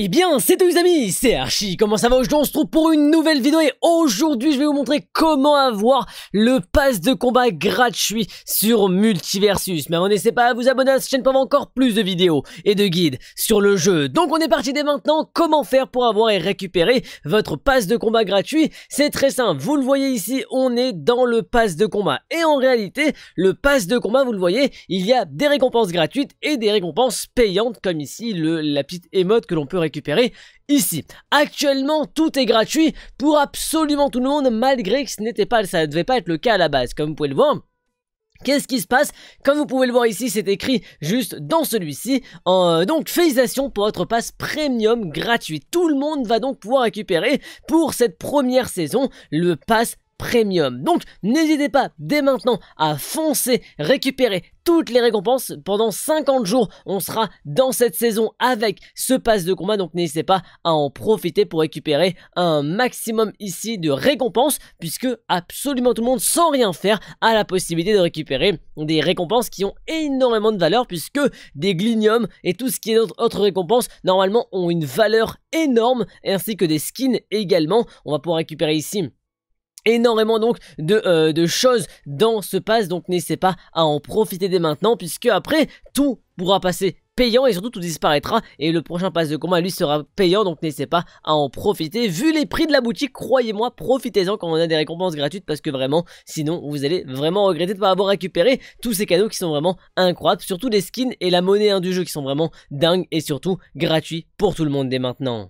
Eh bien, c'est tout les amis, c'est Archie, comment ça va Aujourd'hui on se trouve pour une nouvelle vidéo et aujourd'hui je vais vous montrer comment avoir le pass de combat gratuit sur Multiversus. Mais n'hésitez pas à vous abonner à cette chaîne pour avoir encore plus de vidéos et de guides sur le jeu. Donc on est parti dès maintenant, comment faire pour avoir et récupérer votre pass de combat gratuit C'est très simple, vous le voyez ici, on est dans le pass de combat. Et en réalité, le pass de combat, vous le voyez, il y a des récompenses gratuites et des récompenses payantes comme ici la petite émote que l'on peut récupérer ici. Actuellement, tout est gratuit pour absolument tout le monde, malgré que ce n'était pas, ça ne devait pas être le cas à la base. Comme vous pouvez le voir, Qu'est-ce qui se passe Comme vous pouvez le voir ici, c'est écrit juste dans celui-ci. Euh, donc, félicitations pour votre passe premium gratuit. Tout le monde va donc pouvoir récupérer pour cette première saison le pass Premium. Donc n'hésitez pas dès maintenant à foncer, récupérer toutes les récompenses pendant 50 jours. On sera dans cette saison avec ce pass de combat, donc n'hésitez pas à en profiter pour récupérer un maximum ici de récompenses, puisque absolument tout le monde, sans rien faire, a la possibilité de récupérer des récompenses qui ont énormément de valeur, puisque des gliniums et tout ce qui est autre récompenses, normalement, ont une valeur énorme, ainsi que des skins également. On va pouvoir récupérer ici énormément donc euh, de, choses dans ce pass donc n'hésitez pas à en profiter dès maintenant puisque après tout pourra passer payant et surtout tout disparaîtra et le prochain pass de combat lui sera payant donc n'hésitez pas à en profiter vu les prix de la boutique croyez-moi profitez-en quand on a des récompenses gratuites parce que vraiment sinon vous allez vraiment regretter de ne pas avoir récupéré tous ces cadeaux qui sont vraiment incroyables surtout les skins et la monnaie hein, du jeu qui sont vraiment dingues et surtout gratuits pour tout le monde dès maintenant